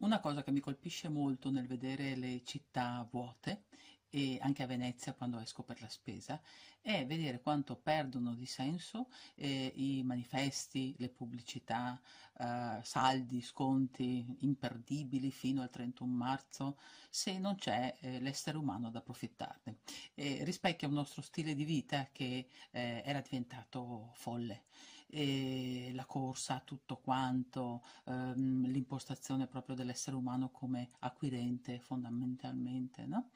Una cosa che mi colpisce molto nel vedere le città vuote e anche a Venezia quando esco per la spesa è vedere quanto perdono di senso eh, i manifesti, le pubblicità, eh, saldi, sconti imperdibili fino al 31 marzo se non c'è eh, l'essere umano ad approfittarne. E rispecchia un nostro stile di vita che eh, era diventato folle eh, la corsa, tutto quanto, ehm, l'impostazione proprio dell'essere umano come acquirente fondamentalmente, no?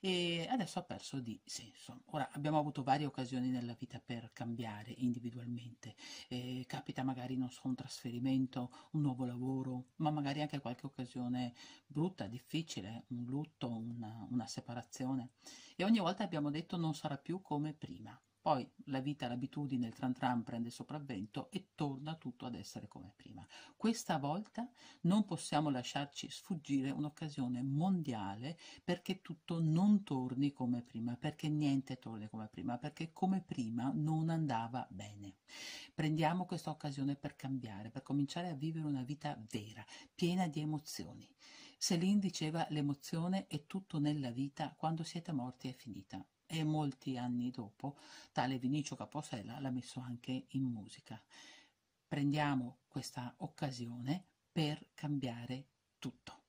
E adesso ha perso di senso. Ora abbiamo avuto varie occasioni nella vita per cambiare individualmente, eh, capita magari non so un trasferimento, un nuovo lavoro, ma magari anche qualche occasione brutta, difficile, un lutto, una, una separazione e ogni volta abbiamo detto non sarà più come prima. Poi la vita, l'abitudine, il tran tran prende sopravvento e torna tutto ad essere come prima. Questa volta non possiamo lasciarci sfuggire un'occasione mondiale perché tutto non torni come prima, perché niente torni come prima, perché come prima non andava bene. Prendiamo questa occasione per cambiare, per cominciare a vivere una vita vera, piena di emozioni. Céline diceva l'emozione è tutto nella vita, quando siete morti è finita e molti anni dopo tale Vinicio Caposella l'ha messo anche in musica. Prendiamo questa occasione per cambiare tutto.